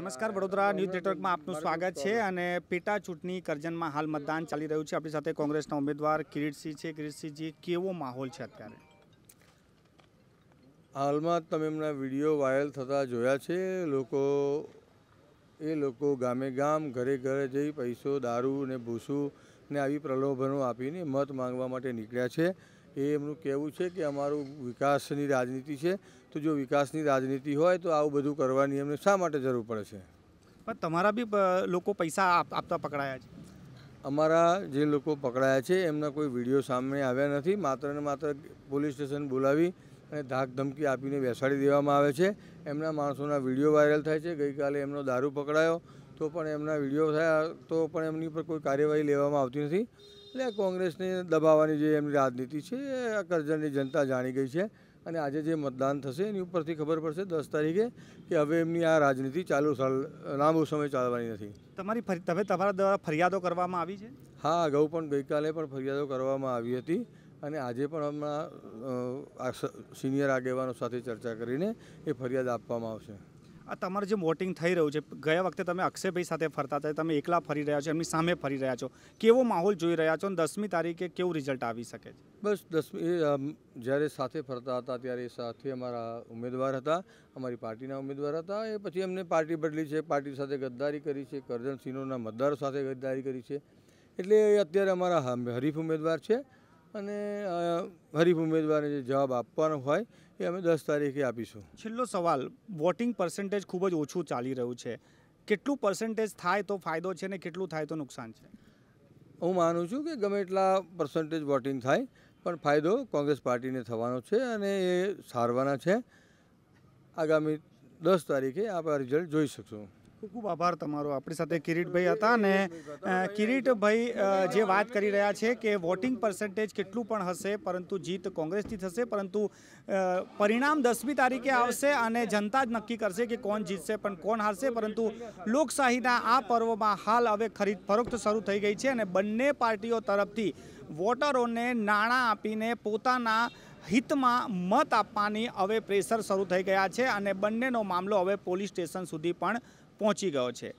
નમસ્કાર વડોદરા ન્યૂઝ નેટવર્કમાં આપનું સ્વાગત છે અને પેટા ચૂંટણી કરજણમાં હાલ મતદાન ચાલી રહ્યું છે આપણી સાથે કોંગ્રેસના ઉમેદવાર કિરીટસિંહ છે કિરીટસિંહજી કેવો માહોલ છે અત્યારે હાલમાં તમે એમના વિડીયો વાયરલ થતા જોયા છે લોકો એ લોકો ગામે ગામ ઘરે ઘરે જઈ પૈસો દારૂ ને ભૂસું ને આવી પ્રલોભનો આપીને મત માંગવા માટે નીકળ્યા છે એ એમનું કહેવું છે કે અમારું વિકાસની રાજનીતિ છે તો જો વિકાસની રાજનીતિ હોય તો આવું બધું કરવાની એમને શા માટે જરૂર પડે છે પણ તમારા બી લોકો પૈસા આપતા પકડાયા છે અમારા જે લોકો પકડાયા છે એમના કોઈ વિડીયો સામે આવ્યા નથી માત્ર ને માત્ર પોલીસ સ્ટેશન બોલાવી અને ધાક ધમકી આપીને બેસાડી દેવામાં આવે છે એમના માણસોના વિડીયો વાયરલ થાય છે ગઈકાલે એમનો દારૂ પકડાયો તો પણ એમના વિડીયો થયા તો પણ એમની પર કોઈ કાર્યવાહી લેવામાં આવતી નથી એટલે કોંગ્રેસને દબાવવાની જે એમની રાજનીતિ છે એ કરજણની જનતા જાણી ગઈ છે અને આજે જે મતદાન થશે એની ઉપરથી ખબર પડશે દસ તારીખે કે હવે એમની આ રાજનીતિ ચાલુ સાલ લાંબો સમય ચાલવાની નથી તમારી તમે તમારા દ્વારા ફરિયાદો કરવામાં આવી છે હા અગાઉ પણ ગઈકાલે પણ ફરિયાદો કરવામાં આવી હતી અને આજે પણ હમણાં સિનિયર આગેવાનો સાથે ચર્ચા કરીને એ ફરિયાદ આપવામાં આવશે આ તમારું જે વોટિંગ થઈ રહ્યું છે ગયા વખતે તમે અક્ષયભાઈ સાથે ફરતા હતા તમે એકલા ફરી રહ્યા છો એમની સામે ફરી રહ્યા છો કેવો માહોલ જોઈ રહ્યા છો અને દસમી તારીખે કેવું રિઝલ્ટ આવી શકે છે બસ દસમી જ્યારે સાથે ફરતા હતા ત્યારે સાથે અમારા ઉમેદવાર હતા અમારી પાર્ટીના ઉમેદવાર હતા એ પછી અમને પાર્ટી બદલી છે પાર્ટી સાથે ગદ્દારી કરી છે કરજણ સિંહોના મતદારો સાથે ગદ્દારી કરી છે એટલે અત્યારે અમારા હરીફ ઉમેદવાર છે અને હરીફ ઉમેદવારને જે જવાબ આપવાનો હોય એ અમે દસ તારીખે આપીશું છેલ્લો સવાલ વોટિંગ પર્સન્ટેજ ખૂબ જ ઓછું ચાલી રહ્યું છે કેટલું પર્સન્ટેજ થાય તો ફાયદો છે ને કેટલું થાય તો નુકસાન છે હું માનું છું કે ગમે એટલા પર્સન્ટેજ વોટિંગ થાય પણ ફાયદો કોંગ્રેસ પાર્ટીને થવાનો છે અને એ સારવાના છે આગામી દસ તારીખે આપણા રિઝલ્ટ જોઈ શકશું ખૂબ ખૂબ આભાર તમારો આપણી સાથે કિરીટભાઈ હતા અને કિરીટભાઈ જે વાત કરી રહ્યા છે કે વોટિંગ પર્સન્ટેજ કેટલું પણ હશે પરંતુ જીત કોંગ્રેસથી થશે પરંતુ પરિણામ દસમી તારીખે આવશે અને જનતા જ નક્કી કરશે કે કોણ જીતશે પણ કોણ હારશે પરંતુ લોકશાહીના આ પર્વમાં હાલ હવે ખરીદ ફરોખ્ત શરૂ થઈ ગઈ છે અને બંને પાર્ટીઓ તરફથી વોટરોને નાણાં આપીને પોતાના હિતમાં મત આપવાની હવે પ્રેશર શરૂ થઈ ગયા છે અને બંનેનો મામલો હવે પોલીસ સ્ટેશન સુધી પણ પહોંચી ગયો છે